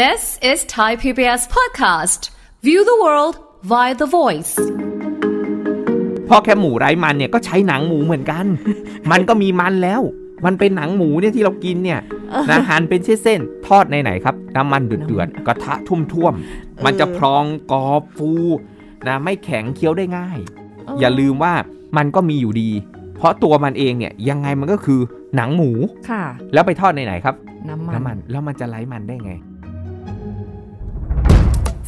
This is Thai PBS podcast. View the world via the voice. พ่อแค่หมูไร้มันเนี่ย ก็ใช้หนังหมูเหมือนกัน มันก็มีมันแล้ว มันเป็นหนังหมูเนี่ยที่เรากินเนี่ยนะ หั่นเป็นเส้นๆทอดในไหนครับ น้ำมันเดือดๆกระทะทุ่มๆมันจะพรอง กรอบฟู นะ ไม่แข็งเคี้ยวได้ง่าย อย่าลืมว่ามันก็มีอยู่ดี เพราะตัวมันเองเนี่ย ยังไงมันก็คือ หนังหมู ค่ะ แล้วไปทอดในไหนครับ น้ำมัน แล้วมันจะไร้มันได้ไง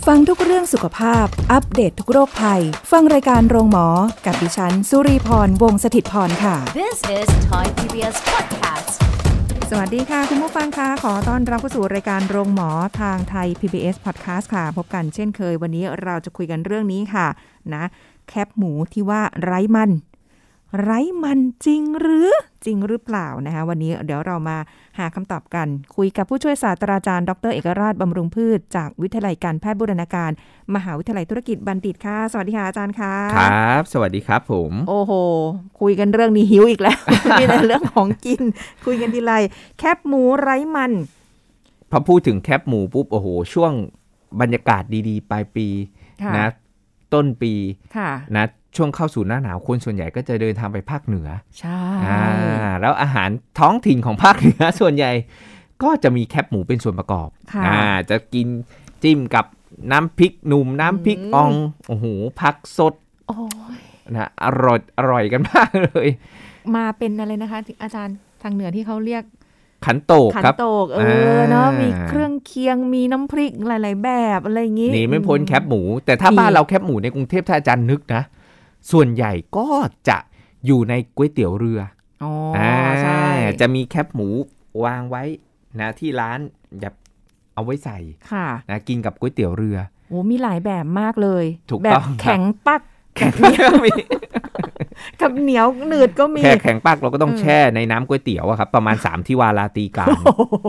ฟังทุกเรื่องสุขภาพ อัปเดตททุกโรคภัย ฟังรายการโรงหมอ กับดิฉันสุรีพรวงศิตพรค่ะ This is Thai PBS podcast สวัสดีค่ะคุณผู้ฟังคะขอต้อนรับเข้าสู่รายการโรงหมอทางไทย PBS podcast ค่ะ พบกันเช่นเคย วันนี้เราจะคุยกันเรื่องนี้ค่ะนะ แคปหมูที่ว่าไร้มันไร้มันจริงหรือจริงหรือเปล่านะคะ วันนี้เดี๋ยวเรามาหาคำตอบกัน คุยกับผู้ช่วยศาสตราจารย์ดรเอกราชบำรุงพืชจากวิทยาลัยการแพทย์บูรณาการ มหาวิทยาลัยธุรกิจบัณฑิตค่ะ สวัสดีค่ะอาจารย์ค่ะครับ สวัสดีครับผม โอ้โห คุยกันเรื่องนี้หิวอีกแล้วมีใต่เรื่องของกิน คุยกันทีไรแคบหมูไร้มัน พอพูดถึงแคบหมูปุ๊บโอ้โห ช่วงบรรยากาศดีๆปลายปีนะต้นปีนะช่วงเข้าสู่หน้าหนาวคนส่วนใหญ่ก็จะเดินทางไปภาคเหนือ ใช่แล้วอาหารท้องถิ่นของภาคเหนือ ส่วนใหญ่ ก็จะมีแคบหมูเป็นส่วนประกอบอ่าจะกินจิ้มกับน้ำพริกหนุ่มน้ำพริกออง โอ้โห ผักสดนะ อร่อย อร่อยกันมากเลย มาเป็นอะไรนะคะอาจารย์ทางเหนือที่เขาเรียก ขันโตกขันโตกเออเนาะมีเครื่องเคียง มีน้ำพริกหลายๆ แบบอะไรอย่างงี้ นี่ไม่พ้นแคบหมู แต่ถ้าบ้านเราแคบหมูในกรุงเทพถ้าอาจารย์นึกนะส่วนใหญ่ก็จะอยู่ในก๋วยเตี๋ยวเรือ อ๋อ ใช่ จะมีแคปหมูวางไว้ นะที่ร้านอย่าเอาไว้ใส่ ค่ะนะกินกับก๋วยเตี๋ยวเรือ โอ้ มีหลายแบบมากเลย ถูกแบบแข็งปักแข็งกมีกับเหนียวหนืดก็มีแค่แข็งปากเราก็ต้องแช่ในน้ำก๋วยเตี๋ยวอะครับ ประมาณ 3 ที่วาลาตีกลาง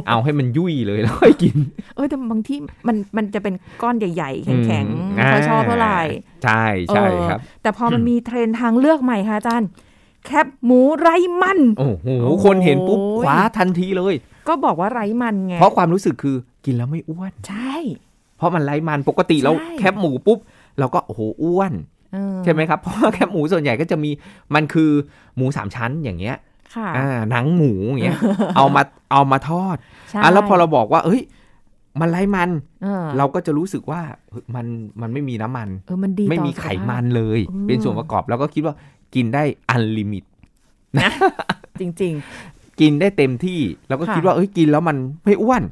เอาให้มันยุ่ยเลยแล้วค่อยกิน เออแต่บางที่มันมันจะเป็นก้อนใหญ่ ๆ แข็งๆเขาชอบเท่าไหร่ใช่ใช่ครับ แต่พอมันมีเทรนทางเลือกใหม่ค่ะอาจารย์แคบหมูไร้มันโอ้โห คนเห็นปุ๊บคว้าทันทีเลย ก็บอกว่าไร้มันไงเพราะความรู้สึกคือกินแล้วไม่อ้วนใช่เพราะมันไร้มันปกติแล้วแคบหมูปุ๊บเราก็โอ้โหอ้วนใช่ไหมครับเพราะแคบหมูส่วนใหญ่ก็จะมีมันคือหมูสามชั้นอย่างเงี้ย ค่ะหนังหมูอย่างเงี้ยเอามาเอามาทอดอ่ะแล้วพอเราบอกว่าเอ้ยมันไร้มัน เราก็จะรู้สึกว่ามันมันไม่มีน้ำมันเออมันดีไม่มีไขมันเลย เป็นส่วนประกอบ แล้วก็คิดว่ากินได้อันลิมิตนะจริงๆ กินได้เต็มที่ แล้วก็คิดว่าเอ้ยกินแล้วมันไม่อ้วน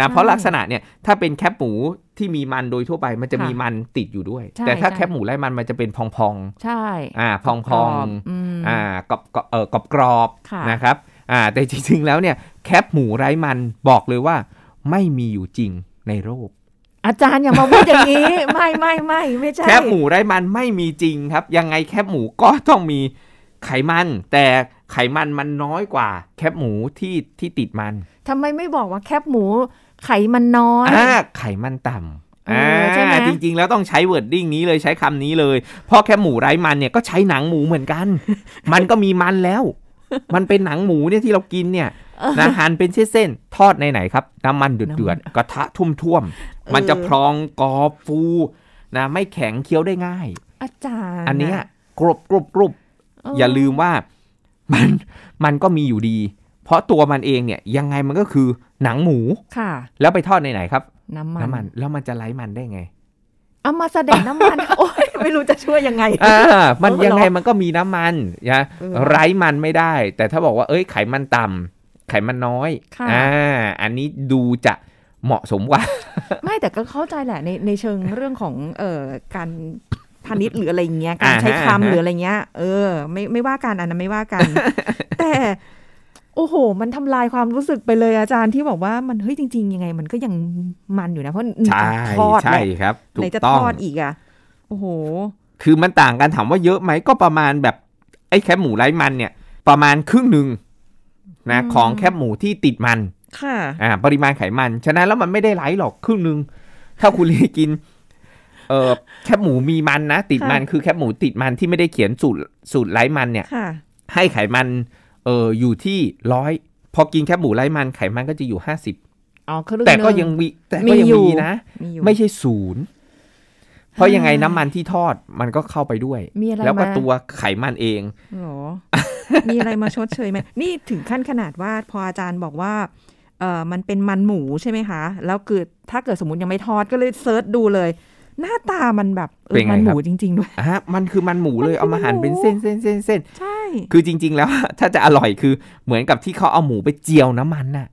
นะเพราะลักษณะเนี่ยถ้าเป็นแคบหมูที่มีมันโดยทั่วไปมันจะมีมันติดอยู่ด้วย แต่ถ้าแคบหมูไร้มันมันจะเป็นพองๆ ใช่ อ่า พองๆ อ่ากรอบเออกรอบนะครับ อ่าแต่จริงๆแล้วเนี่ยแคบหมูไร้มันบอกเลยว่าไม่มีอยู่จริงในโลกอาจารย์อย่ามาพูดอย่างนี้ไม่ไม่ไม่ไม่ใช่แคบหมูไร้มันไม่มีจริงครับ ยังไงแคบหมูก็ต้องมีไขมัน แต่ไขมันมันน้อยกว่า แคบหมูที่ที่ติดมัน ทำไมไม่บอกว่าแคบหมูไขมันน้อยอไขมันต่ำ่จริง ๆ แล้วต้องใช้เวิร์ดดิ้งนี้เลยใช้คำนี้เลย เพราะแค่หมูไร้มันเนี่ยก็ใช้หนังหมูเหมือนกัน มันก็มีมันแล้ว มันเป็นหนังหมูเนี่ยที่เรากินเนี่ยนะหั่นเป็นเส้นๆ ทอดในไหนครับน้ำมันเดือดๆกระทะทุ่มๆมันจะพรองกรอบฟู นะ ไม่แข็งเคี้ยวได้ง่าย อาจารย์อันเนี้ยกรุบกรุบกรุบอย่าลืมว่ามันมันก็มีอยู่ดีเพราะตัวมันเองเนี่ยยังไงมันก็คือหนังหมู ค่ะ แล้วไปทอดในไหนครับ น้ำมัน น้ำมัน แล้วมันจะไล่มันได้ไง เอามาเสด็จน้ำมัน โอ้ยไม่รู้จะช่วยยังไง อ่า มันยังไงมันก็มีน้ำมันนะไร้มันไม่ได้ แต่ถ้าบอกว่า เอ้ย ไขมันต่ำไขมันน้อย อ่า อันนี้ดูจะเหมาะสมกว่า ไม่แต่ก็เข้าใจแหละในในเชิงเรื่องของ เอ่อ การพานิชหรืออะไรเงี้ย การใช้คำหรืออะไรเงี้ย เออ ไม่ไม่ว่ากันอันนั้นไม่ว่ากัน แต่โอ้โห มันทำลายความรู้สึกไปเลยอาจารย์ที่บอกว่ามันเฮ้ยจริงๆ ยังไง มันก็ยังมันอยู่นะ เพราะทอดใช่ครับถูกตทอดอีกอ่ะ โอ้โห คือมันต่างกันถามว่าเยอะไหมก็ประมาณแบบ ไอ้แคบหมูไร้มันเนี่ย ประมาณครึ่งหนึ่งนะของแคบหมูที่ติดมัน ค่ะอ่าปริมาณไขมัน ฉะนั้นแล้วมันไม่ได้ไร้หรอกครึ่งหนึ่งถ้าคุณเลีกินเออแคบหมูมีมันนะติดมันคือแคบหมูติดมันที่ไม่ได้เขียนสูตรสูตรไร้มันเนี่ยให้ไขมันเอออยู่ที่ร้อยพอกินแคบหมูไร้มันไขมันก็จะอยู่ห้าสิบแต่ก็ยังมีแต่ก็ยังมีนะ ไม่ใช่ศูนย์ เพราะยังไงน้ำมันที่ทอดมันก็เข้าไปด้วย แล้วก็ตัวไขมันเองมีอะไรมาชดเชยไหม นี่ถึงขั้นขนาดว่าพออาจารย์บอกว่า เออมันเป็นมันหมูใช่ไหมคะ แล้วเกิดถ้าเกิดสมมติยังไม่ทอดก็เลยเซิร์ชดูเลยหน้าตามันแบบเป็นมันหมูจริงๆด้วยฮะมันคือมันหมูเลยเอามาหั่นเป็นเส้นเส้นเส้นเส้นใช่ คือจริง ๆแล้ว ถ้าจะอร่อยคือเหมือนกับที่เขาเอาหมูไปเจียวน้ำมันน่ะ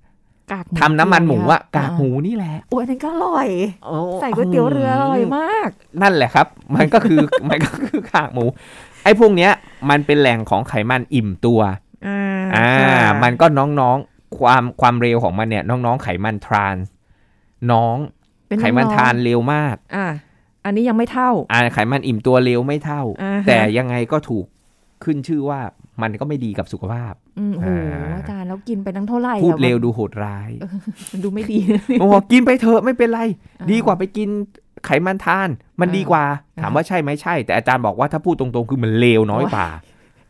ทำน้ำมันหมูอะกากหมูนี่แหละโอ้ยนั่นก็อร่อยใส่ก๋วยเตี๋ยวเรืออร่อยมาก นั่นแหละครับ มันก็คือมันก็คือกากหมูไอ้พวกเนี้ยมันเป็นแหล่งของไขมันอิ่มตัวอ่า มันก็น้องๆความความเร็วของมันเนี่ยน้องๆไขมันทรานน้องไขมันทานเร็วมากอันนี้ยังไม่เท่า อ่าไขมันอิ่มตัวเร็วไม่เท่า แต่ยังไงก็ถูกขึ้นชื่อว่ามันก็ไม่ดีกับสุขภาพอืมโอ้โหอาจารย์แล้วกินไปตั้งเท่าไหร่พูดเร็วดูโหดร้ายมันดูไม่ดีโอ้กินไปเถอะไม่เป็นไร ดีกว่าไปกินไขมันทาน มันดีกว่าถามว่าใช่ไหมใช่ แต่อาจารย์บอกว่าถ้าพูดตรงๆ คือมันเลวน้อยกว่า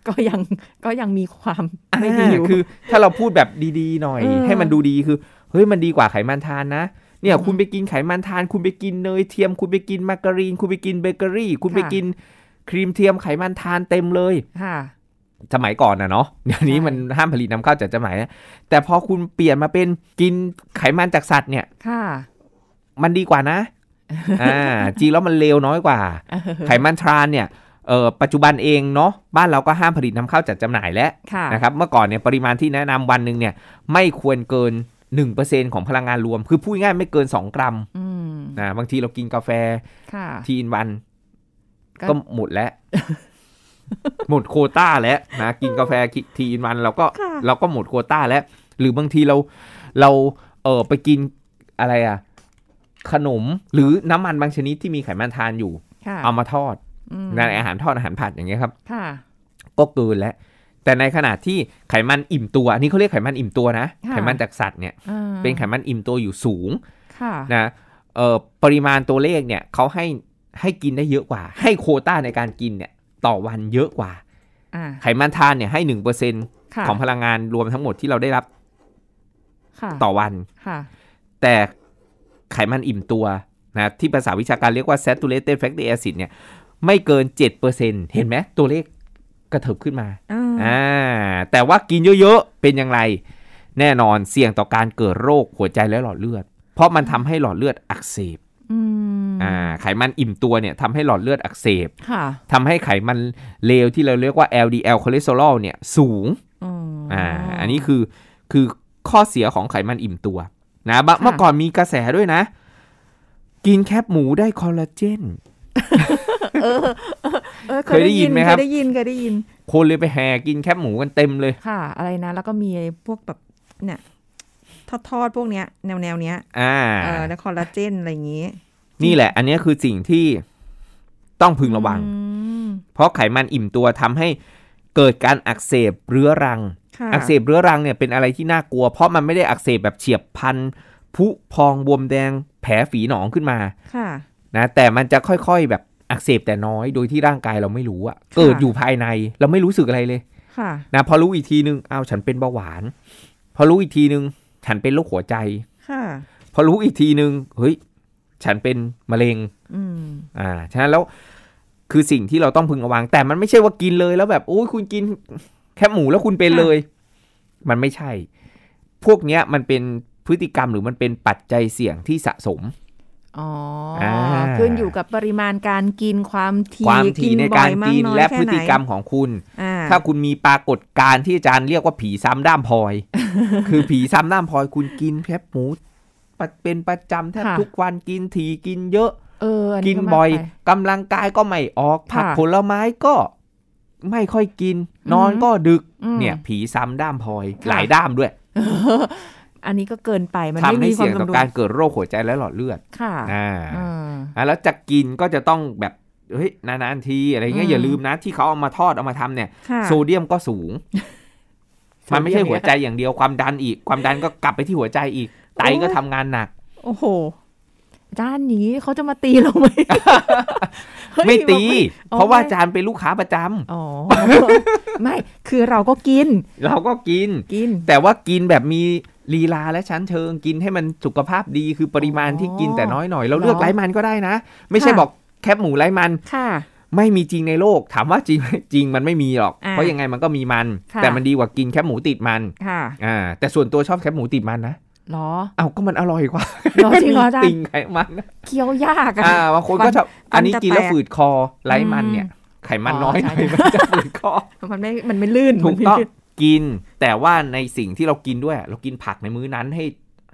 ก็ยังก็ยังมีความไม่ดีอยู่คือ ถ้าเราพูดแบบดี ๆ หน่อย ให้มันดูดีคือ เฮ้ยมันดีกว่าไขมันทานนะเนี่ย คุณไปกินไขมันทาน คุณไปกินเนยเทียม คุณไปกินมาการีนคุณไปกินเบเกอรี่ คุณไปกินครีมเทียม ไขมันทานเต็มเลยสมัยก่อนนะเนาะเดี๋ยวนี้มันห้ามผลิตนำเข้าจากจำหน่าย แต่พอคุณเปลี่ยนมาเป็นกินไขมันจากสัตว์ เนี่ยค่ะ มันดีกว่านะ อ่าจริงแล้วมันเลวน้อยกว่า ไขมันทรานเนี่ยเออปัจจุบันเองเนาะบ้านเราก็ห้ามผลิตนำเข้าจัดจำหน่ายแล้วนะครับ เมื่อก่อนเนี่ยปริมาณที่แนะนำวันหนึ่งเนี่ย ไม่ควรเกินหเปอร์นของพลังงานรวม คือพูดง่ายไม่เกินสองกรัมนะบางทีเรากินกาแฟทีนวัน ก็หมดแล้ว หมดโคต้าแล้วนะกินกาแฟทีนวันเราก็ เราก็หมดโคต้าแล้วหรือบางทีเราเราเออไปกินอะไรอะขนมหรือน้ำมันบางชนิดที่มีไขมันทานอยู่เอามาทอดในอาหารทอดอาหารผัดอย่างเงี้ยครับก็เกินแล้วแต่ในขณะที่ไขมันอิ่มตัวอันนี้เขาเรียกไขมันอิ่มตัวนะ ไขมันจากสัตว์เนี่ย เป็นไขมันอิ่มตัวอยู่สูงนะปริมาณตัวเลขเนี่ยเขาให้ให้กินได้เยอะกว่า ให้โคต้าในการกินเนี่ยต่อวันเยอะกว่าไขมันทานเนี่ยให้หนึ่งเปอร์เซ็นของพลังงานรวมทั้งหมดที่เราได้รับต่อวันแต่ไขมันอิ่มตัวนะที่ภาษาวิชาการเรียกว่า saturated fatty acid เนี่ย ไม่เกินเเเจ็็ดปอร์ซนเห็นไหมตัวเลขกระเถิบขึ้นมาอ่าแต่ว่ากินเยอะๆ เป็นอย่างไรแน่นอนเสี่ยงต่อการเกิดโรคหัวใจและหลอดเลือด เพราะมันทำให้หลอดเลือดอักเสบอ่าไขมันอิ่มตัวเนี่ยทำให้หลอดเลือดอักเสบ ทำให้ไขมันเลวที่เราเรียกว่า LDL คอเลสเตอรอลเนี่ย สูงอ่าอันนี้คือ คือข้อเสียของไขมันอิ่มตัวนะเมื่อก่อนมีกระแสด้วยนะ กินแคบหมูได้คอลลาเจนเคยได้ยินไหมครับเคยได้ยินเคยได้ยิน คนเลยไปแห่กินแคบหมูกันเต็มเลย ค่ะ อะไรนะแล้วก็มีพวกแบบเนี่ยทอดทอดพวกเนี้ยแนวแนวเนี้ย อ่าแล้วคอลลาเจนอะไรอย่างนี้ นี่แหละ อันนี้คือสิ่งที่ต้องพึงระวังเพราะไขมันอิ่มตัวทำให้เกิดการอักเสบเรื้อรัง อักเสบเรื้อรังเนี่ยเป็นอะไรที่น่ากลัว เพราะมันไม่ได้อักเสบแบบเฉียบพันผุพองบวมแดงแผลฝีหนองขึ้นมาค่ะนะแต่มันจะค่อยๆแบบอักเสบแต่น้อยโดยที่ร่างกายเราไม่รู้อะเกิดอยู่ภายใน เราไม่รู้สึกอะไรเลยนะพอรู้อีกทีนึงอ้าวฉันเป็นเบาหวาน พอรู้อีกทีนึงฉันเป็นโรคหัวใจพอรู้อีกทีนึงเฮ้ย ฉันเป็นมะเร็งอ่าฉะนั้นแล้วคือสิ่งที่เราต้องพึงระวัง แต่มันไม่ใช่ว่ากินเลย แล้วแบบโอ้ยคุณกิน แคบหมูแล้วคุณเป็นเลย มันไม่ใช่ พวกเนี้ยมันเป็นพฤติกรรมหรือมันเป็นปัจจัยเสี่ยงที่สะสมอ๋อขึ้นอยู่กับปริมาณการกินความถี่ความถี่ในการกินและพฤติกรรมของคุณถ้าคุณมีปรากฏการที่อาจารย์เรียกว่าผีซ้ำด้ามพลอยคือผีซ้ำด้ามพลอยคุณกินแคบหมูเป็นประจำแทบทุกวันกินถี่กินเยอะกินบ่อย กำลังกายก็ไม่ออก ผักผลไม้ก็ไม่ค่อยกินนอนก็ดึก เนี่ย ผีซ้ำด้ามพลอยหลายด้ามด้วยอันนี้ก็เกินไปมันไม่มีความเสี่ยงต่อการเกิดโรคหัวใจและหลอดเลือด ค่ะ อ่าแล้วจะกินก็จะต้องแบบเฮ้ยนานๆทีอะไรเงี้ยอย่าลืมนะ ที่เขาเอามาทอด เอามาทำเนี่ย โซเดียมก็สูง มันไม่ใช่หัวใจอย่างเดียวความดันอีก ความดันก็กลับไปที่หัวใจอีก ไตก็ทำงานหนัก โอ้โหจานนี้เขาจะมาตีเราไหมไม่ตี เพราะว่าจานเป็นลูกค้าประจำอ๋อไม่คือเราก็กิน เราก็กินกินแต่ว่ากินแบบมีลีลาและชั้นเชิงกินให้มันสุขภาพดีคือปริมาณที่กินแต่น้อยหน่อยเราเลือกไร้มันก็ได้นะ ไม่ใช่บอกแคบหมูไร้มัน ค่ะ ไม่มีจริงในโลก ถามว่าจริงจริงมันไม่มีหรอก เพราะยังไงมันก็มีมัน แต่มันดีกว่ากินแคบหมูติดมันค่ะอ่าแต่ส่วนตัวชอบแคบหมูติดมันนะหรอเอาก็มันอร่อยกว่าหรอจริงเหรอจ้ะติงไขมันเคี้ยวยากอ่ะบางคนก็ชอบอันนี้กินแล้วฝืดคอไร้มันเนี่ยไขมันน้อยไนมันจะฝืดคอมันไม่มันไม่ลื่นถูกต้องกินแต่ว่าในสิ่งที่เรากินด้วย เรากินผักในมื้อนั้นให้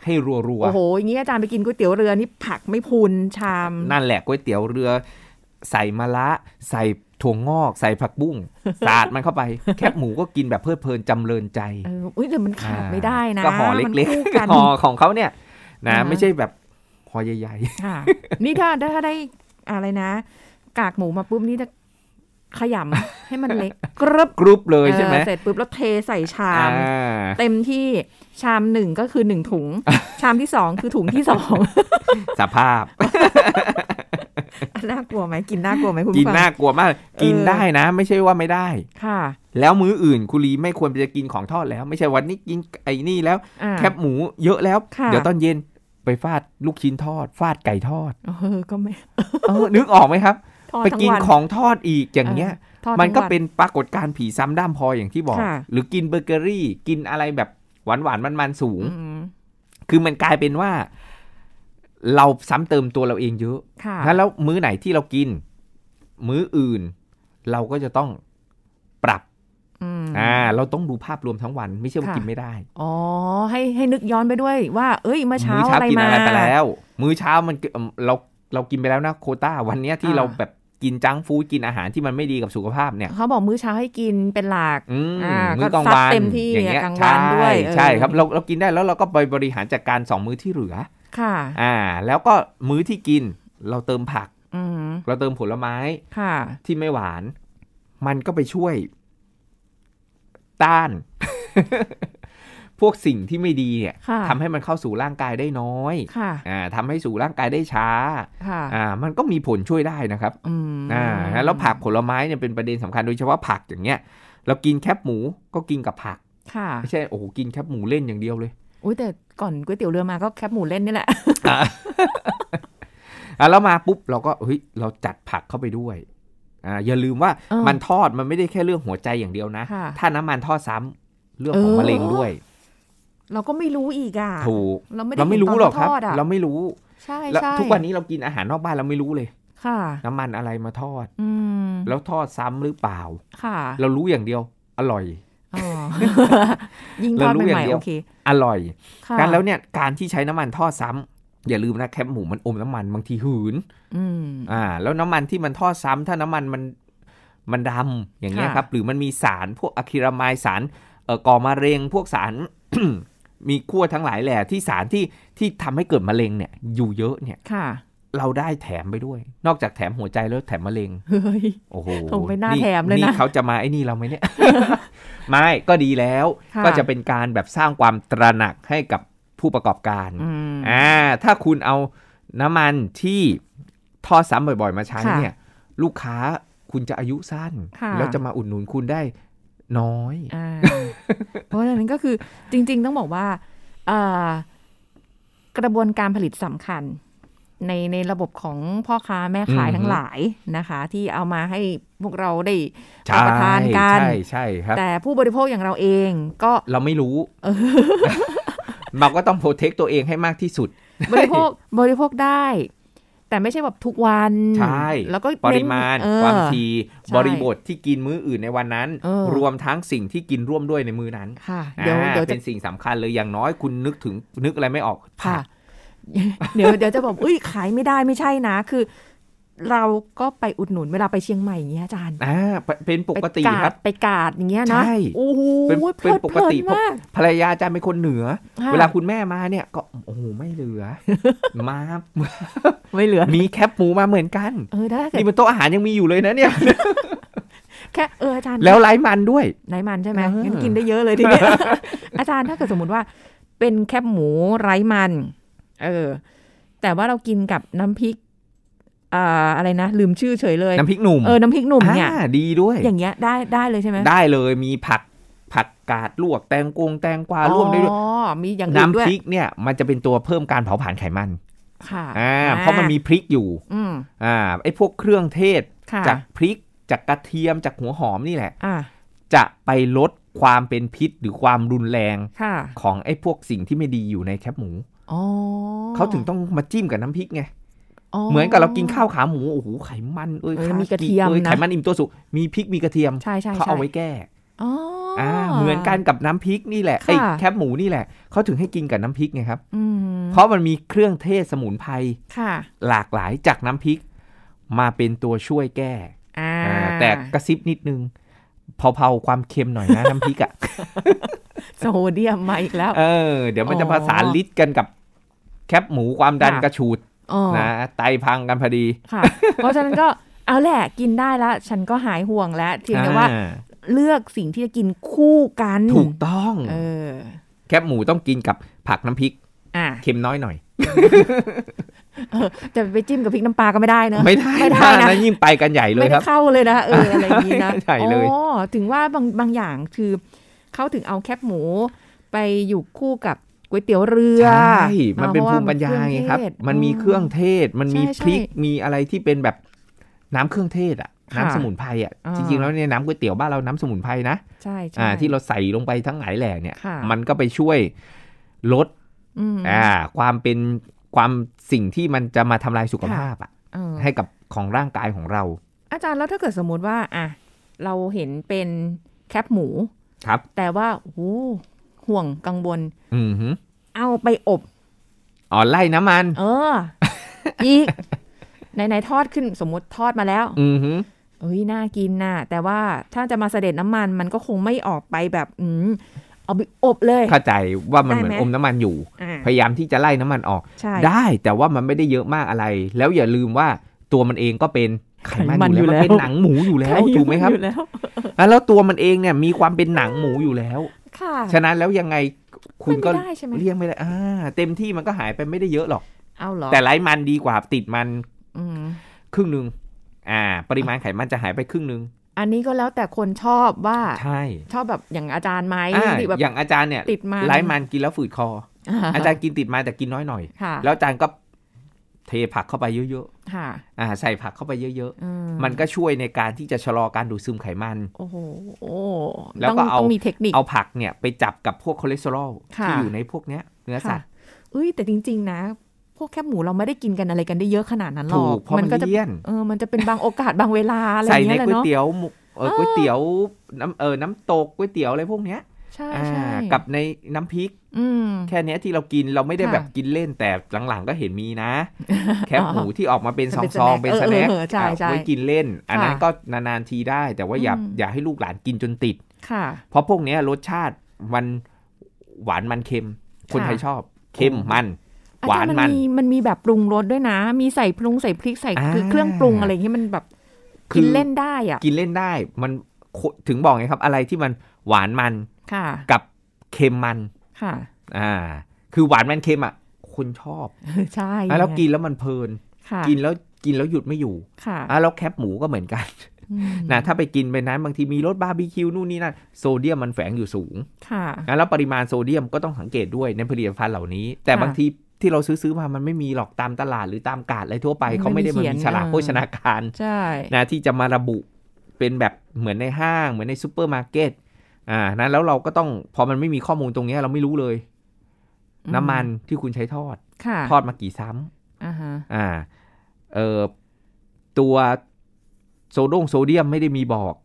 ให้รัวๆโอ้โหอย่างนี้อาจารย์ไปกินก๋วยเตี๋ยวเรือนี่ผักไม่พูนชาม นั่นแหละก๋วยเตี๋ยวเรือ ใส่มะระใส่ถั่วงอกใส่ผักบุ้งสาดมันเข้าไปแคบหมูก็กินแบบเพลิดเพลินจำเริญใจ เออุ้ยแต่มันขาดไม่ได้นะก็ห่อเล็กๆห่อของเขาเนี่ยนะ ไม่ใช่แบบห่อใหญ่ๆนี่ถ้าถ้าได้อะไรนะ กากหมูมาปุ๊บนี่จะขยำให้มันเล็กกรึบกรุบเลยใช่ไหมเสร็จปุ๊บแล้วเทใส่ชาม เต็มที่ชามหนึ่งก็คือหนึ่งถุง ชามที่สองคือถุงที่สองสภาพ น่ากลัวไหมกินน่ากลัวไหมคุณกินน่ากลัวมาก กินได้นะไม่ใช่ว่าไม่ได้ ค่ะ แล้วมื้ออื่นคุรีไม่ควรจะกินของทอดแล้ว ไม่ใช่วันนี้กินไอ้นี่แล้ว แคบหมูเยอะแล้ว เดี๋ยวตอนเย็นไปฟาดลูกชิ้นทอด ฟาดไก่ทอดเออก็ไม่เออนึกออกไหมครับไปกินของทอดอีกอย่างเงี้ยมันก็เป็นปรากฏการผีซ้ำด้ามพออย่างที่บอกหรือกินเบเกอรี่ กินอะไรแบบหวานหวานมันมันสูงคือมันกลายเป็นว่า เราซ้ำเติมตัวเราเองเยอะะแล้วมื้อไหนที่เรากิน มื้ออื่น เราก็จะต้องปรับอ่า เราต้องดูภาพรวมทั้งวัน ไม่ใช่ว่ากินไม่ได้อ๋อให้ให้นึกย้อนไปด้วยว่า เอ้ยเมื่อเช้าอะไรมามื้อเช้ากินอะไรไปแล้ว มื้อเช้ามันเราเรากินไปแล้วนะโคต้า วันเนี้ยที่เราแบบกินจังฟู้ดกินอาหารที่มันไม่ดีกับสุขภาพเนี่ย เขาบอกมื้อเช้าให้กินเป็นหลักมื้อกลางวันเต็มที่อย่างเงี้ยใช่ใช่ ครับเราเรากินได้แล้ว เราก็ไปบริหารจัดการสองมื้อที่เหลือค่ะ อ่า แล้วก็มื้อที่กิน เราเติมผักเราเติมผลไม้ ค่ะ ที่ไม่หวาน มันก็ไปช่วย ต้านพวกสิ่งที่ไม่ดีเนี่ยทำให้มันเข้าสู่ร่างกายได้น้อยอ่าทำให้สู่ร่างกายได้ช้าอ่า มันก็มีผลช่วยได้นะครับอ่าแล้วผักผลไม้เนี่ยเป็นประเด็นสำคัญโดยเฉพาะผักอย่างเงี้ย เรากินแคบหมูก็กินกับผัก ไม่ใช่โอ้โหกินแคบหมูเล่นอย่างเดียวเลย อุ้ยแต่ก่อนก๋วยเตี๋ยวเรือมาก็แคบหมูเล่นนี่แหละ อ่ะแล้วมาปุ๊บเราก็เฮ้ยเราจัดผักเข้าไปด้วย อ่า อย่าลืมว่ามันทอดมันไม่ได้แค่เรื่องหัวใจอย่างเดียวนะ ถ้าน้ำมันทอดซ้ำ เรื่องของมะเร็งด้วยเราก็ไม่รู้อีกอ่ะ ถูกเราไม่ได้เราไม่รู้หรอกครับ เราไม่รู้ ใช่ใช่ทุกวันนี้เรากินอาหารนอกบ้านเราไม่รู้เลย ค่ะ น้ำมันอะไรมาทอดอืแล้วทอดซ้ำหรือเปล่า ค่ะ เรารู้อย่างเดียว อร่อยยิ่งทอดใหม่ๆโอเคอร่อยการแล้วเนี่ยการที่ใช้น้ำมันทอดซ้ำ อย่าลืมนะแคปหมูมันอมน้ำมันบางทีหืนอ่า แล้วน้ำมันที่มันทอดซ้ำ ถ้าน้ำมันมันมันดำอย่างเงี้ยครับหรือมันมีสารพวกอะคริลามายสารเอ่อก่อมาเร็งพวกสารมีขั้วทั้งหลายแหล่ที่สารที่ที่ทำให้เกิดมะเร็งเนี่ย อยู่เยอะเนี่ยค่ะ เราได้แถมไปด้วย นอกจากแถมหัวใจแล้วแถมมะเร็งเฮ้ยโอ้โหถงไปหน้าแถมเลยนะนี่เขาจะมา ไอ้นี่เราไหมเนี่ย ไม่ ก็ดีแล้วก็จะเป็นการแบบสร้างความตระหนักให้กับผู้ประกอบการอ่าถ้าคุณเอาน้ำมันที่ทอดซ้ำบ่อย ๆมาใช้เนี่ย ลูกค้าคุณจะอายุสั้น แล้วจะมาอุดหนุนคุณได้น้อยอเพราะฉะนั้นก็คือจริง ๆ ต้องบอกว่ากระบวนการผลิตสำคัญในในระบบของพ่อค้าแม่ขายทั้งหลายนะคะ ที่เอามาให้พวกเราได้รับประทานกันใช่ใช่ ครับ แต่ผู้บริโภคอย่างเราเองก็เราไม่รู้เราก็ต้องโปรเทคตัวเองให้มากที่สุด บริโภคบริโภคได้แต่ไม่ใช่แบบทุกวัน ใช่ แล้วก็ปริมาณ ความที บริบทที่กินมื้ออื่นในวันนั้น รวมทั้งสิ่งที่กินร่วมด้วยในมื้อนั้น ค่ะ เดี๋ยวเดี๋ยวเป็นสิ่งสำคัญเลย อย่างน้อยคุณนึกถึงนึกอะไรไม่ออก ค่ะ เดี๋ยวเดี๋ยวจะบอกอุ้ยขายไม่ได้ไม่ใช่นะ คือเราก็ไปอุดหนุนเวลาไปเชียงใหม่อย่างเงี้ยอาจารย์อ่าเป็นปกติครับ ไปกาดอย่างเงี้ยนะใช่โอ้โหเป็นปกติภรรยาอาจารย์เป็นคนเหนือ เวลาคุณแม่มาเนี่ย ก็โอ้โหไม่เหลือ มาไม่เหลือมีแคปหมูมาเหมือนกันเออได้นี่มันโต๊ะอาหารยังมีอยู่เลยนะ เนี่ย แค่เอออาจารย์ แล้วไร้มันด้วย ไร้มันใช่ไหมงั้นกินได้เยอะเลยทีนี้อาจารย์ถ้าเกิดสมมติว่าเป็นแคบหมูไร้มัน เออ แต่ว่าเรากินกับน้ำพริกอะไรนะลืมชื่อเฉยเลยน้ำพริกหนุ่มเออ น้ำพริกหนุ่มเนี่ยดีด้วยอย่างเงี้ยได้ได้เลยใช่ไหมได้เลยมีผักผักกาดลวกแตงกงแตงกวาร่วมได้ด้วยมีอย่างน้ำพริกเนี่ย มันจะเป็นตัวเพิ่มการเผาผลาญไขมัน ค่ะอ่าเพราะมันมีพริกอยู่อ่าไอ้พวกเครื่องเทศ จากพริกจากกระเทียมจากหัวหอมนี่แหละาจะไปลดความเป็นพิษหรือความรุนแรงของไอ้พวกสิ่งที่ไม่ดีอยู่ในแคบหมูเขาถึงต้องมาจิ้มกับน้ำพริกไงเหมือนกับเรากินข้าวขาหมูโอ้โหไขมันเอ้ยมีกระเทียมไขมันอิ่มตัวสุกมีพริกมีกระเทียมเขาเอาไว้แก้อ่า เหมือนกันกับน้ำพริกนี่แหละไอ้แคบหมูนี่แหละเขาถึงให้กินกับน้ำพริกไงครับเพราะมันมีเครื่องเทศสมุนไพรหลากหลายจากน้ำพริกมาเป็นตัวช่วยแก้แต่กระซิบนิดนึงเผาๆความเค็มหน่อยนะน้ำพริกอะโซเดียมมาอีกแล้ว เออ เดี๋ยวมันจะผสานลิ์กันกับแคบหมูความดันกระฉูดนะไตพังกันพอดีค่ะ เพราะฉะนั้นก็เอาแหละกินได้ละฉันก็หายห่วงแล้วเพียงแต่ว่าเลือกสิ่งที่จะกินคู่กัน ถูกต้องออแคบหมูต้องกินกับผักน้ำพริกเค็มน้อยหน่อยจะไปจิ้มกับพริกน้ำปลาก็ไม่ได้เนอะไม่ได้ไม่ได้นะยิ่งไปกันใหญ่เลยครับไม่ได้เข้าเลยนะเอออะไรอย่างนี้นะใญ่เลยอ๋อถึงว่าบางบางอย่างคือเขาถึงเอาแคบหมูไปอยู่คู่กับก๋วยเตี๋ยวเรือ ใช่ มันเป็นภูมิปัญญาไงครับ มันมีเครื่องเทศ มันมีพริก มีอะไรที่เป็นแบบน้ำเครื่องเทศอ่ะ น้ำสมุนไพรอ่ะจริงๆแล้วเนี่ยน้ำก๋วยเตี๋ยวบ้านเราน้ำสมุนไพรนะใช่ใช่ที่เราใส่ลงไปทั้งหลายแหล่เนี่ย มันก็ไปช่วยลดอ่าความเป็นความสิ่งที่มันจะมาทำลายสุขภาพ อ่ะให้กับของร่างกายของเรา อาจารย์แล้วถ้าเกิดสมมุติว่าอ่ะเราเห็นเป็นแคปหมู ครับ แต่ว่าโอ้ห่วงกังวลเอาไปอบอ๋อไล่น้ำมัน เอออีกไหนๆทอดขึ้นสมมติทอดมาแล้ว อือหึเอ้ยน่ากินน่ะ แต่ว่าถ้าจะมาเสด็จน้ำมัน มันก็คงไม่ออกไปแบบ อืมเอาไปอบเลย เข้าใจว่ามันเหมือนอมน้ำมันอยู่ พยายามที่จะไล่น้ำมันออกได้ แต่ว่ามันไม่ได้เยอะมากอะไร แล้วอย่าลืมว่าตัวมันเองก็เป็นไขมันอยู่แล้วมันเป็นหนังหมูอยู่แล้วถูกไหมครับแล้วตัวมันเองเนี่ยมีความเป็นหนังหมูอยู่แล้วฉะนั้นแล้วยังไงคุณก็เลี่ยงไม่ได้อ่าเต็มที่มันก็หายไปไม่ได้เยอะหรอกเอาหรอแต่ไร้มันดีกว่าติดมันครึ่งหนึ่งอ่าปริมาณไขมันจะหายไปครึ่งหนึ่งอันนี้ก็แล้วแต่คนชอบว่าใช่ชอบแบบอย่างอาจารย์ไหมแบบอย่างอาจารย์เนี่ยติดมันไร้มันกินแล้วฝืดคอ อาจารย์กินติดมาแต่กินน้อยหน่อยแล้วอาจารย์ก็เทผักเข้าไปเยอะๆอ่า ใส่ผักเข้าไปเยอะๆ มันก็ช่วยในการที่จะชะลอการดูดซึมไขมัน โอ้โหแล้วก็เอามีเทคนิคเอาผักเนี่ยไปจับกับพวกคอเลสเตอรอลที่อยู่ในพวกเนี้ย เนื้อสัตว์ เอ้ยแต่จริง ๆนะ พวกแคบหมูเราไม่ได้กินกันอะไรกันได้เยอะขนาดนั้นหรอก มันก็จะเออ มันจะเป็นบางโอกาสบางเวลาอะไรอย่างเงี้ยแหละเนาะ ใส่ในก๋วยเตี๋ยวก๋วยเตี๋ยว น้ำเออน้ำตก ก๋วยเตี๋ยวอะไรพวกเนี้ยใช่กับในน้ำพริกแค่นี้ที่เรากินเราไม่ได้แบบกินเล่น แต่หลังๆก็เห็นมีนะ แคบหมูที่ออกมาเป็นซองๆ เป็นสแน็คไว้กินเล่น อันนั้นก็นานๆทีได้ แต่ว่าอย่าอย่าให้ลูกหลานกินจนติดเพราะพวกนี้รสชาติมันหวานมันเค็ม คนไทยชอบเค็มมัน หวานมัน มันมีแบบปรุงรสด้วยนะ มีใส่ปรุงใส่พริกใส่เครื่องปรุงอะไรที่มันแบบกินเล่นได้อ่ะ กินเล่นได้มันถึงบอกไงครับ อะไรที่มันหวานมันกับเค็มมัน ค่ะ อ่า คือหวานมันเค็มอ่ะ คนชอบ ใช่แล้วกินแล้วมันเพลินกินแล้วกินแล้วหยุดไม่อยู่ค่ะแล้วแคปหมูก็เหมือนกัน นะ ถ้าไปกินไปนั้นบางทีมีรสบาร์บีคิวนู่นนี่นั่นโซเดียม มันแฝงอยู่สูง ค่ะแล้วปริมาณโซเดียมก็ต้องสังเกตด้วยในผลิตภัณฑ์เหล่านี้ แต่บางทีที่เราซื้อมา มันไม่มีหรอกตามตลาดหรือตามกาดอะไรทั่วไป เขาไม่ได้มันมีฉลากโภชนาการ ใช่ นะ ที่ จะ มา ระบุ เป็น แบบ เหมือน ใน ห้าง เหมือน ในซูเปอร์มาร์เก็ตอ่านะแล้วเราก็ต้อง พอมันไม่มีข้อมูลตรงนี้เราไม่รู้เลย น้ำมันที่คุณใช้ทอดทอดมากี่ซ้ำอ่าเออตัวโซโดงโซเดียมไม่ได้มีบอก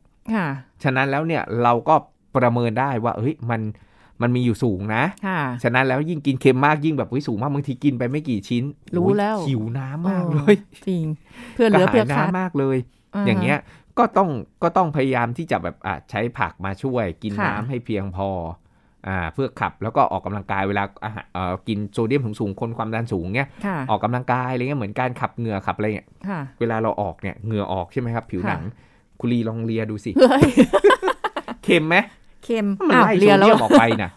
ฉะนั้นแล้วเนี่ยเราก็ประเมินได้ว่าเฮ้ยมันมันมีอยู่สูงนะฉะนั้นแล้วยิ่งกินเค็มมากยิ่งแบบวิสูงมากบางทีกินไปไม่กี่ชิ้น รู้แล้วหิวน้ำมากเลยจริงเพื่อเหลือเพื่อขาดมากเลย อย่างเงี้ยก็ต้องก็ต้องพยายามที่จะแบบอ่ะใช้ผักมาช่วย กินน้ำให้เพียงพอ อ่า เพื่อขับแล้วก็ออกกำลังกายเวลาอ่าเอ่อกินโซเดียมสูงๆคนความดันสูงเนี้ยออกกำลังกายอะไรเงี้ยเหมือนการขับเหงื่อขับอะไรเงี้ยเวลาเราออกเนี่ยเหงื่อออกใช่ไหมครับ ผิวหนังคุรีลองเลียดูสิเค็มไหมเค็มมันไล่โซเดียมออกไปนะ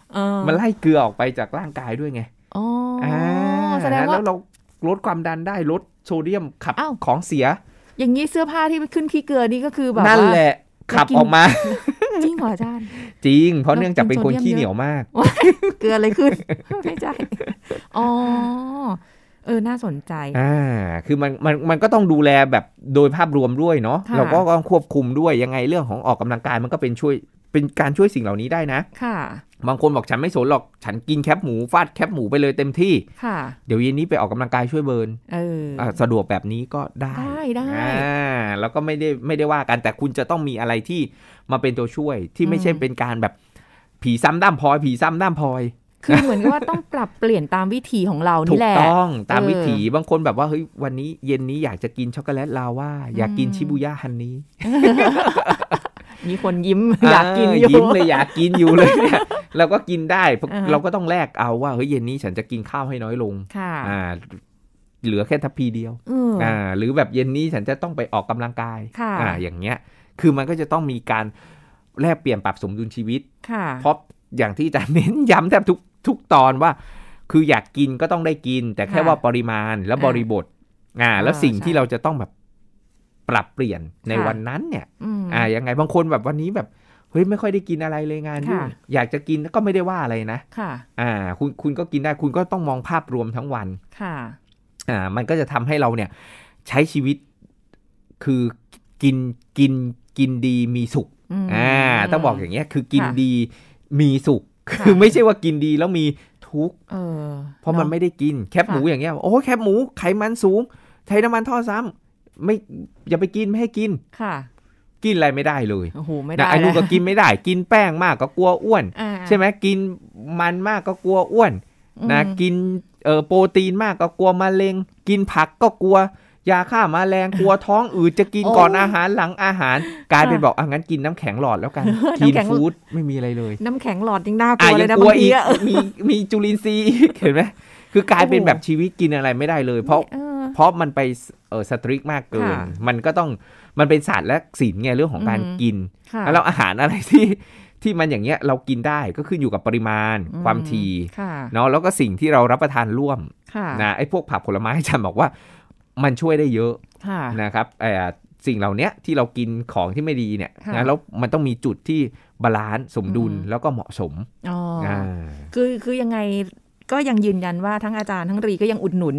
มันไล่เกลือออกไปจากร่างกายด้วยไงอ๋อแสดงว่าแล้วเราลดความดันได้ลดโซเดียมขับของเสียอย่างนี้เสื้อผ้าที่ขึ้นขี้เกลือนี่ก็คือแบบนั่นแหละขับออกมา จริงเหรออาจารย์จริง เพราะเนื่องจากเป็นคนขี้เหนียวมากเกลืออะไรขึ้น ไม่ใช่อ๋อเออน่าสนใจ อ่า คือมันมันมันก็ต้องดูแลแบบโดยภาพรวมด้วยเนาะเราก็ต้องควบคุมด้วยยังไงเรื่องของออกกำลังกายมันก็เป็นช่วยเป็นการช่วยสิ่งเหล่านี้ได้นะ ค่ะบางคนบอกฉันไม่สนหรอกฉันกินแคบหมูฟาดแคบหมูไปเลยเต็มที่ ค่ะ เดี๋ยวเย็นนี้ไปออกกำลังกายช่วยเบิร์นออสะดวกแบบนี้ก็ได้ได้ได้แล้วก็ไม่ได้ไม่ได้ว่ากันแต่คุณจะต้องมีอะไรที่มาเป็นตัวช่วยที่ไม่ใช่เป็นการแบบผีซ้ำด้ามพลอย ผีซ้ำด้ามพลอย คือเหมือนว่าต้องปรับเปลี่ยนตามวิถีของเรานี่แหละถูกต้องตามวิถีบางคนแบบว่าเฮ้ยวันนี้เย็นนี้อยากจะกินช็อกโกแลตลาว่าอยากกินชิบูย่าฮันนี้มีคนยิ้มอยากกินอยู่ยิ้มเลยอยากกินอยู่เลยเนี่ยเราก็กินได้เราก็ต้องแลกเอาว่าเฮ้ยเย็นนี้ฉันจะกินข้าวให้น้อยลงอ่า เหลือแค่ทัพพีเดียว อ่า หรือแบบเย็นนี้ฉันจะต้องไปออกกำลังกายอ่า อย่างเงี้ย คือมันก็จะต้องมีการแลกเปลี่ยนปรับสมดุลชีวิตเพราะอย่างที่อาจารย์เน้นย้ำแทบทุกทุกตอนว่า คืออยากกินก็ต้องได้กิน แต่แค่ว่าปริมาณและบริบท อ่า แล้วสิ่งที่เราจะต้องแบบปรับเปลี่ยนในวันนั้นเนี่ย อ่า ยังไงบางคนแบบวันนี้แบบ เฮ้ย ไม่ค่อยได้กินอะไรเลยงานยุ่งอยากจะกินก็ไม่ได้ว่าอะไรนะ ค่ะ อ่า คุณ คุณก็กินได้ คุณก็ต้องมองภาพรวมทั้งวัน ค่ะ อ่า มันก็จะทำให้เราเนี่ย ใช้ชีวิต คือกิน กิน กินดีมีสุข อ่า ต้องบอกอย่างเงี้ย คือกินดีมีสุข คือไม่ใช่ว่ากินดีแล้วมีทุกข์เพราะมันไม่ได้กิน แคบหมูอย่างเงี้ย โอ้แคบหมูไขมันสูง ใช้น้ำมันทอดซ้ำไม่อย่าไปกินไม่ให้กินค่ะ กินอะไรไม่ได้เลยโอ้โหไม่ได้ไอ้นูก็กินไม่ได้ กินแป้งมากก็กลัวอ้วน ใช่ไหมกินมันมากก็กลัวอ้วน นะ กินเอ่อโปรตีนมากก็กลัวมะเร็ง กินผักก็กลัว ยาฆ่ามาแมลงกลัวท้องอืดจะกินก่อนอาหารหลังอาหาร กลายเป็นบอกอ่ะงั้นกินน้ำแข็งหลอดแล้วกันกินฟู้ดไม่มีอะไรเลยน้ำแข็งหลอดยิ่งน่ากลัวเลยนะบางทีมีมีจุลินทรีย์เห็นไหมคือกลายเป็นแบบชีวิตกินอะไรไม่ได้เลย เพราะเพราะมันไปเออสตริก มากเกิน มันก็ต้องมันเป็นศาสตร์และศีลไงเรื่องของการกินแล้วเราอาหารอะไรที่ที่มันอย่างเงี้ยเรากินได้ก็ขึ้นอยู่กับปริมาณความทีเนาะแล้วก็สิ่งที่เรารับประทานร่วมนะไอ้พวกผักผลไม้ฉันบอกว่ามันช่วยได้เยอะนะครับสิ่งเหล่านี้ที่เรากินของที่ไม่ดีเนี่ยนะแล้วมันต้องมีจุดที่บาลานซ์สมดุลแล้วก็เหมาะสมคือคือยังไงก็ยังยืนยันว่าทั้งอาจารย์ทั้งรีก็ยังอุดหนุน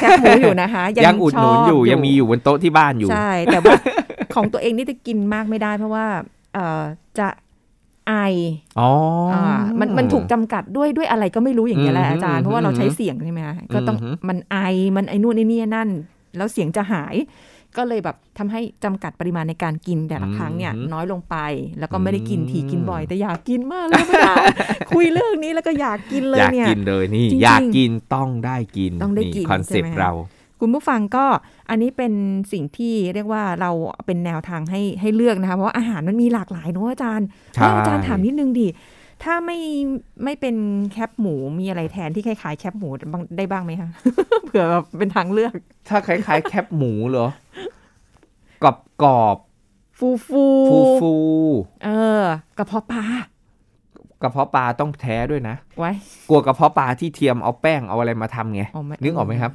แคบหมูอยู่นะคะ ยังอุดหนุนอยู่ ยังมีอยู่บนโต๊ะที่บ้านอยู่ใช่แต่ว่าของตัวเองนี่จะกินมากไม่ได้เพราะว่าเอจะไออ๋อมันมันถูกจำกัดด้วยด้วยอะไรก็ไม่รู้อย่างเงี้ยแหละอาจารย์ เพราะว่าเราใช้เสียงใช่ไหมคะก็ต้องมันไอมันไอนู่นไอนี่นั่น แล้วเสียงจะหายก็เลยแบบทำให้จำกัดปริมาณในการกินแต่ละครั้งเนี่ยน้อยลงไป แล้วก็ไม่ได้กินทีกินบ่อย แต่อยากกินมากเลยไม่ได้คุยเรื่องนี้แล้วก็อยากกินเลยเนี่ยอยากกินเลยนี่ อยากกินต้องได้กินต้องได้กินคอนเซปต์เราคุณผู้ฟังก็อันนี้เป็นสิ่งที่เรียกว่าเราเป็นแนวทางให้ให้เลือกนะคะเพราะอาหารมันมีหลากหลายเนอะอาจารย์อาจารย์ถามนิดนึงดิถ้าไม่ไม่เป็นแคปหมูมีอะไรแทนที่คล้ายๆ แคปหมูได้บ้างไหมคะเผื่อแบบเป็นทางเลือก ถ้าคล้ายๆแคปหมูเหรอกรอบกรอบ ฟูฟูฟูฟู เออกระเพาะปลากระเพาะปลาต้องแท้ด้วยนะ ไว้ กลัวกระเพาะปลาที่เทียมเอาแป้งเอาอะไรมาทำไง นึกออกไหมครับ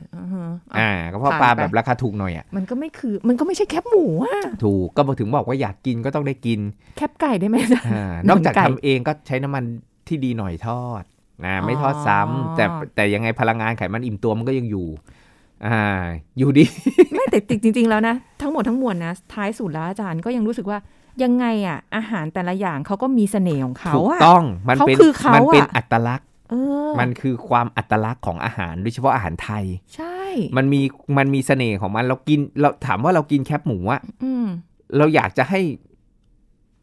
อ่า กระเพาะปลาแบบราคาถูกหน่อยอ่ะ มันก็ไม่คือ มันก็ไม่ใช่แคบหมูอ่ะ ถูก ก็ถึงบอกว่าอยากกินก็ต้องได้กิน แคบไก่ได้ไหมนอกจากทำเองก็ใช้น้ำมันที่ดีหน่อยทอดนะไม่ทอดซ้ำ แต่แต่ยังไงพลังงานไขมันอิ่มตัวมันก็ยังอยู่ อ่า อยู่ดี ไม่แต่จริง ๆแล้วนะทั้งหมดทั้งมวลนะท้ายสุดแล้วอาจารย์ก็ยังรู้สึกว่ายังไงอะอาหารแต่ละอย่างเขาก็มีเสน่ห์ของเขาถูกต้องมันเเป็นเขามัอเป็นอัตลักษณ์เออ มันคือความอัตลักษณ์ของอาหารโดยเฉพาะอาหารไทย ใช่ มันมีมันมีเสน่ห์ของมันเรากิน เราถามว่าเรากินแคบหมูอะอืมเราอยากจะให้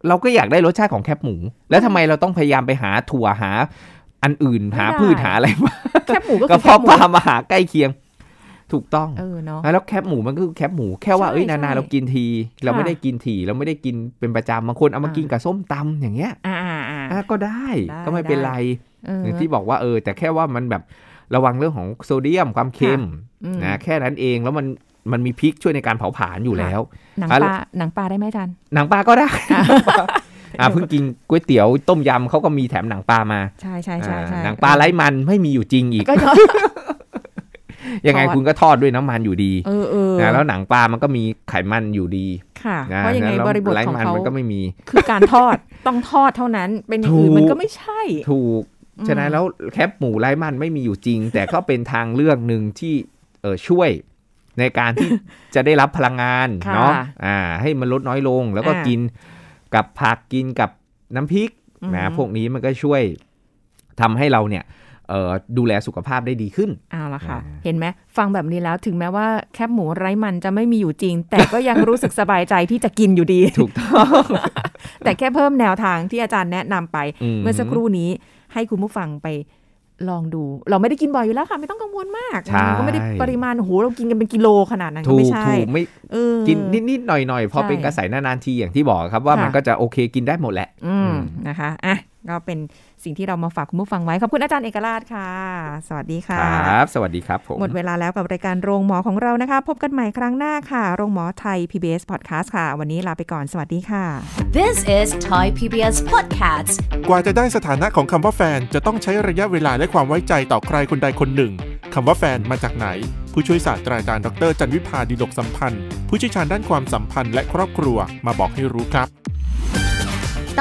เราก็อยากได้รสชาติของแคบหมู แล้วทำไมเราต้องพยายามไปหาถั่วหา อันอื่นหาพืชหาอะไรมาแคบหมูก็เพรระควาะมปลามาหาใกล้เคียงถูกต้องเออเนาะแล้วแคปหมูมันก็คือแคปหมูแค่ว่าเอ้ยนานๆเรากินที เราไม่ได้กินถี่เราไม่ได้กินเป็นประจำบางคนเอามากินกับส้มตำอย่างเงี้ย อ่าก็ได้ก็ไม่เป็นไรอที่บอกว่าเออ แต่แค่ว่ามันแบบระวังเรื่องของโซเดียมความเค็มนะแค่นั้นเองแล้วมันมันมีพริกช่วยในการเผาผลาญอยู่แล้ว หนังปลาหนังปลาได้ไหมจัน หนังปลาก็ได้ อ่าเพิ่งกินก๋วยเตี๋ยวต้มยำเขาก็มีแถมหนังปลามา ใช่ใช่ใช่หนังปลาไร้มันไม่มีอยู่จริงอีกยังไงคุณก็ทอดด้วยน้ำมันอยู่ดีนะแล้วหนังปลามันก็มีไขมันอยู่ดี ค่ะเพราะยังไงบริบทของเขามันก็ไม่มีคือการทอดต้องทอดเท่านั้น เป็นอย่างอื่นมันก็ไม่ใช่ ถูกฉะนั้นแล้วแคปหมูไร้มันไม่มีอยู่จริง แต่ก็เป็นทางเลือกหนึ่งที่เออช่วยในการที่จะได้รับพลังงานเนาะอ่า ให้มันลดน้อยลง แล้วก็กินกับผักกินกับน้ำพริกนะพวกนี้มันก็ช่วยทำให้เราเนี่ยดูแลสุขภาพได้ดีขึ้นเอาละค่ะ เห็นไหม ฟังแบบนี้แล้วถึงแม้ว่าแคบหมูไร้มันจะไม่มีอยู่จริง แต่ก็ยังรู้สึกสบายใจที่จะกินอยู่ดี ถูกต้อง แต่แค่เพิ่มแนวทางที่อาจารย์แนะนำไป เมื่อสักครู่นี้ให้คุณผู้ฟังไปลองดู เราไม่ได้กินบ่อยอยู่แล้วค่ะไม่ต้องกังวลมากก็ไม่ได้ปริมาณโหเรากินกันเป็นกิโลขนาดนั้นไม่ใช่ถูกไม่กินนิดๆหน่อยๆพอเป็นกระใสนานๆทีอย่างที่บอกครับว่ามันก็จะโอเคกินได้หมดแหละนะคะอ่ะก็เป็นสิ่งที่เรามาฝากคุณผู้ฟังไว้ ขอบคุณอาจารย์เอกราชค่ะ สวัสดีค่ะ ครับ สวัสดีครับผม หมดเวลาแล้วกับรายการโรงหมอของเรานะคะ พบกันใหม่ครั้งหน้าค่ะ โรงหมอไทย PBS Podcast ค่ะ วันนี้ลาไปก่อนสวัสดีค่ะ This is Thai PBS Podcast กว่าจะได้สถานะของคำว่าแฟนจะต้องใช้ระยะเวลาและความไว้ใจต่อใครคนใดคนหนึ่งคำว่าแฟนมาจากไหน ผู้ช่วยศาสตราจารย์ดร จันวิพาดีลกสัมพันธ์ ผู้เชี่ยวชาญด้านความสัมพันธ์และครอบครัวมาบอกให้รู้ครับ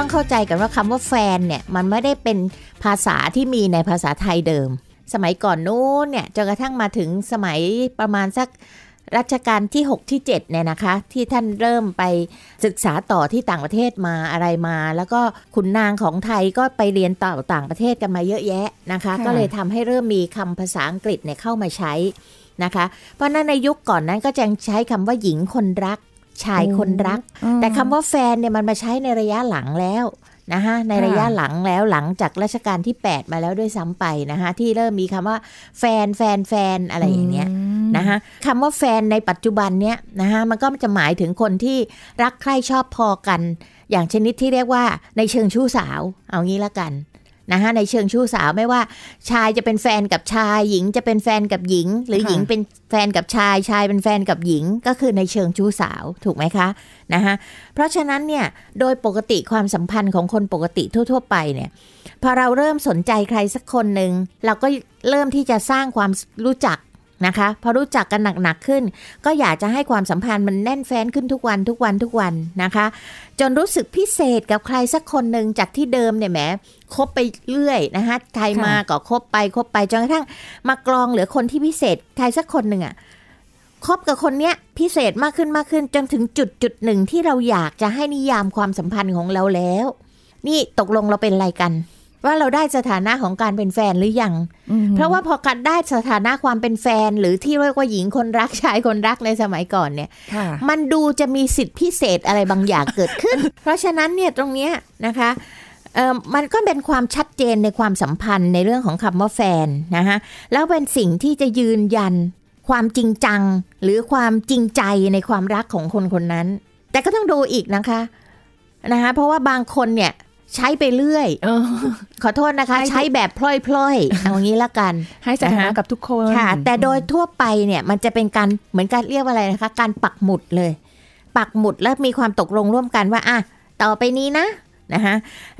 ต้องเข้าใจกันว่าคำว่าแฟนเนี่ยมันไม่ได้เป็นภาษาที่มีในภาษาไทยเดิม สมัยก่อนนู้นเนี่ยจนกระทั่งมาถึงสมัยประมาณสักรัชกาลที่6ที่7เนี่ยนะคะที่ท่านเริ่มไปศึกษาต่อที่ต่างประเทศมาอะไรมา แล้วก็ขุนนางของไทยก็ไปเรียนต่อต่างประเทศกันมาเยอะแยะนะคะก็เลยทำให้เริ่มมีคำภาษาอังกฤษเนี่ยเข้ามาใช้นะคะเพราะนั้นในยุคก่อนนั้นก็จะใช้คำว่าหญิงคนรักชายคนรักแต่คำว่าแฟนเนี่ยมันมาใช้ในระยะหลังแล้วนะคะในระยะหลังแล้วหลังจากราชการที่ 8 มาแล้วด้วยซ้ำไปนะคะที่เริ่มมีคำว่าแฟนแฟนแฟนอะไรอย่างเงี้ยนะคะคำว่าแฟนในปัจจุบันเนี้ยนะคะมันก็จะหมายถึงคนที่รักใคร่ชอบพอกัน อย่างชนิดที่เรียกว่าในเชิงชู้สาวเอางี้ละกันนะคะในเชิงชู้สาวไม่ว่า ชายจะเป็นแฟนกับชาย หญิงจะเป็นแฟนกับหญิง หรือหญิงเป็นแฟนกับชายชายเป็นแฟนกับหญิง ก็คือในเชิงชู้สาวถูกไหมคะนะคะเพราะฉะนั้นเนี่ยโดยปกติความสัมพันธ์ของคนปกติทั่วๆ ไปเนี่ยพอเราเริ่มสนใจใครสักคนหนึ่งเราก็เริ่มที่จะสร้างความรู้จักนะคะพอรู้จักกันหนักๆขึ้น ก็อยากจะให้ความสัมพันธ์มันแน่นแฟ้นขึ้นทุกวันทุกวันทุกวันนะคะ จนรู้สึกพิเศษกับใครสักคนหนึ่งจากที่เดิมเนี่ยแหมคบไปเรื่อยนะคะใครมาก็คบไปคบไปจนกระทั่งมากรองเหลือคนที่พิเศษใครสักคนหนึ่งอะ่ะ คบกับคนเนี้ยพิเศษมากขึ้นมากขึ้น จนถึงจุดจุดหนึ่งที่เราอยากจะให้นิยามความสัมพันธ์ของเราแล้ว นี่ตกลงเราเป็นอะไรกันว่าเราได้สถานะของการเป็นแฟนหรืออยัง เพราะว่าพอการได้สถานะความเป็นแฟนหรือที่เรียกว่าหญิงคนรักชายคนรักในสมัยก่อนเนี่ย มันดูจะมีสิทธิพิเศษอะไรบางอย่างเกิดขึ้น เพราะฉะนั้นเนี่ยตรงเนี้ยนะคะ มันก็เป็นความชัดเจนในความสัมพันธ์ในเรื่องของคำว่าแฟนนะคะแล้วเป็นสิ่งที่จะยืนยัน ความจริงจังหรือความจริงใจในความรักของคนคนนั้น แต่ก็ต้องดูอีกนะคะ นะคะ เพราะว่าบางคนเนี่ยใช้ไปเรื่อยอขอโทษนะคะ ใช้แบบพล่อยๆเอางี้ละกันให้สถานะกับทุกคนค่ะ แต่โดยทั่วไปเนี่ยมันจะเป็นการเหมือนการเรียกว่าอะไรนะคะการปักหมุดเลย ปักหมุดแล้วมีความตกลงร่วมกันว่าอ่ะต่อไปนี้นะนะคะ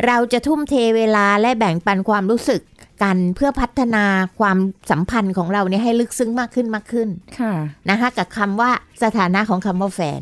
เราจะทุ่มเทเวลาและแบ่งปันความรู้สึกกันเพื่อพัฒนาความสัมพันธ์ของเราเนี่ยให้ลึกซึ้งมากขึ้นมากขึ้นค่ะนะคะกับคำว่าสถานะของคำว่าแฟน